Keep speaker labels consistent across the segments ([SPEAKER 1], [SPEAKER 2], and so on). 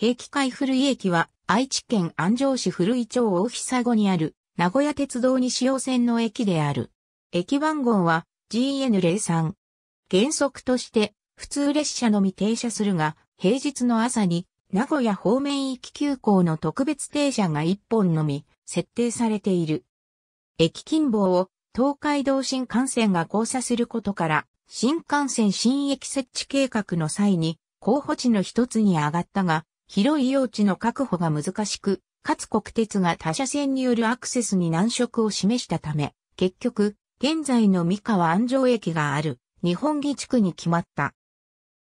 [SPEAKER 1] 平気海古井駅は愛知県安城市古井町大久後にある名古屋鉄道西洋線の駅である。駅番号は GN03。原則として普通列車のみ停車するが、平日の朝に名古屋方面行き急行の特別停車が1本のみ設定されている。駅近傍を東海道新幹線が交差することから、新幹線新駅設置計画の際に候補地の一つに上がったが、広い用地の確保が難しく、かつ国鉄が他社線によるアクセスに難色を示したため、結局、現在の三河安城駅がある日本木地区に決まった。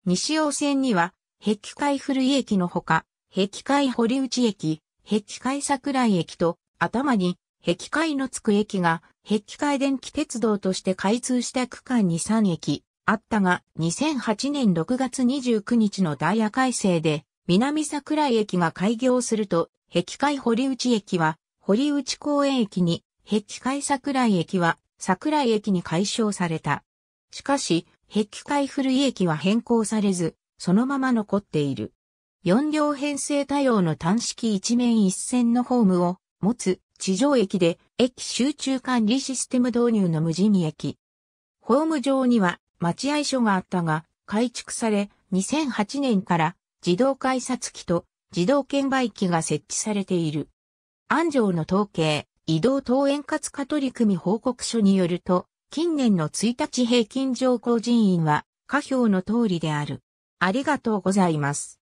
[SPEAKER 1] 西洋線には、壁海古井駅のほか、壁海堀内駅、壁海桜井駅と、頭に壁海のつく駅が、壁海電気鉄道として開通した区間に3駅あったが、2008年6月29日のダイヤ改正で、南桜井駅が開業すると、壁海堀内駅は、堀内公園駅に、壁海桜井駅は、桜井駅に解消された。しかし、壁海古井駅は変更されず、そのまま残っている。4両編成多様の単式一面一線のホームを持つ地上駅で駅集中管理システム導入の無人駅。ホーム上には待合所があったが改築され2008年から自動改札機と自動券売機が設置されている。安城の統計、移動等円滑化取り組み報告書によると、近年の1日平均乗降人員は、下表の通りである。ありがとうございます。